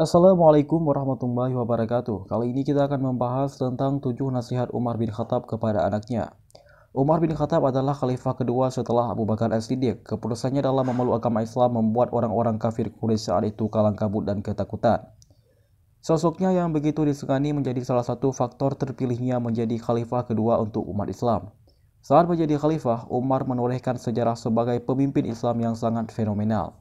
Assalamualaikum warahmatullahi wabarakatuh. Kali ini kita akan membahas tentang tujuh nasihat Umar bin Khattab kepada anaknya. Umar bin Khattab adalah khalifah kedua setelah Abu Bakar As-Siddiq. Keputusannya dalam memeluk agama Islam membuat orang-orang kafir Quraisy saat itu kalang kabut dan ketakutan. Sosoknya yang begitu disegani menjadi salah satu faktor terpilihnya menjadi khalifah kedua untuk umat Islam. Saat menjadi khalifah, Umar menorehkan sejarah sebagai pemimpin Islam yang sangat fenomenal.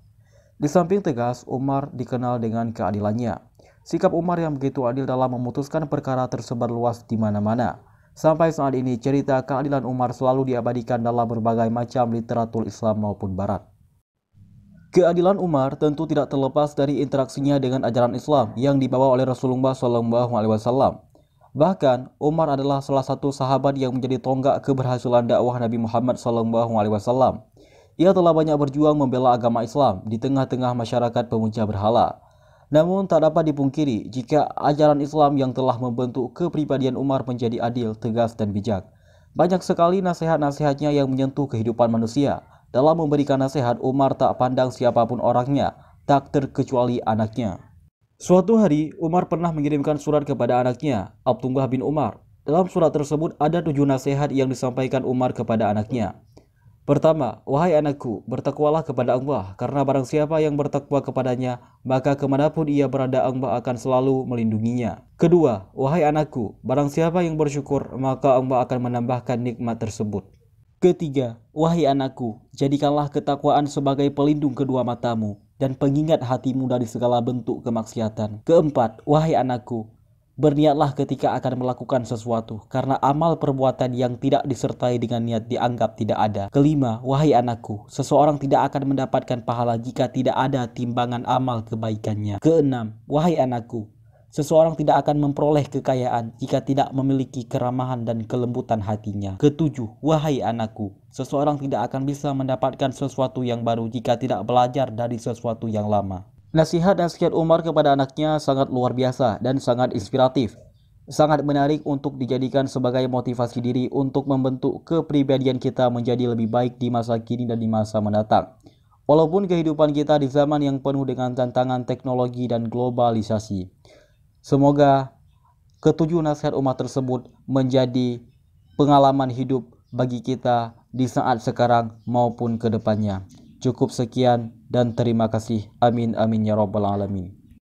Di samping tegas, Umar dikenal dengan keadilannya. Sikap Umar yang begitu adil dalam memutuskan perkara tersebar luas di mana-mana. Sampai saat ini, cerita keadilan Umar selalu diabadikan dalam berbagai macam literatur Islam maupun Barat. Keadilan Umar tentu tidak terlepas dari interaksinya dengan ajaran Islam yang dibawa oleh Rasulullah SAW. Bahkan, Umar adalah salah satu sahabat yang menjadi tonggak keberhasilan dakwah Nabi Muhammad SAW. Ia telah banyak berjuang membela agama Islam di tengah-tengah masyarakat pemuja berhala. Namun tak dapat dipungkiri jika ajaran Islam yang telah membentuk kepribadian Umar menjadi adil, tegas, dan bijak. Banyak sekali nasihat-nasihatnya yang menyentuh kehidupan manusia. Dalam memberikan nasihat, Umar tak pandang siapapun orangnya, tak terkecuali anaknya. Suatu hari, Umar pernah mengirimkan surat kepada anaknya, Abdullah bin Umar. Dalam surat tersebut ada tujuh nasihat yang disampaikan Umar kepada anaknya. Pertama, wahai anakku, bertakwalah kepada Allah, karena barang siapa yang bertakwa kepadanya, maka kemanapun ia berada Allah akan selalu melindunginya. Kedua, wahai anakku, barang siapa yang bersyukur, maka Allah akan menambahkan nikmat tersebut. Ketiga, wahai anakku, jadikanlah ketakwaan sebagai pelindung kedua matamu, dan pengingat hatimu dari segala bentuk kemaksiatan. Keempat, wahai anakku, Berniatlah ketika akan melakukan sesuatu, karena amal perbuatan yang tidak disertai dengan niat dianggap tidak ada. Kelima, wahai anakku, seseorang tidak akan mendapatkan pahala jika tidak ada timbangan amal kebaikannya. Keenam, wahai anakku, Seseorang tidak akan memperoleh kekayaan jika tidak memiliki keramahan dan kelembutan hatinya. Ketujuh, wahai anakku, seseorang tidak akan bisa mendapatkan sesuatu yang baru jika tidak belajar dari sesuatu yang lama. Nasihat-nasihat dan Umar kepada anaknya sangat luar biasa dan sangat inspiratif. Sangat menarik untuk dijadikan sebagai motivasi diri untuk membentuk kepribadian kita menjadi lebih baik di masa kini dan di masa mendatang. Walaupun kehidupan kita di zaman yang penuh dengan tantangan teknologi dan globalisasi. Semoga ketujuh nasihat Umar tersebut menjadi pengalaman hidup bagi kita di saat sekarang maupun ke depannya. Cukup sekian dan terima kasih. Amin amin ya rabbal alamin.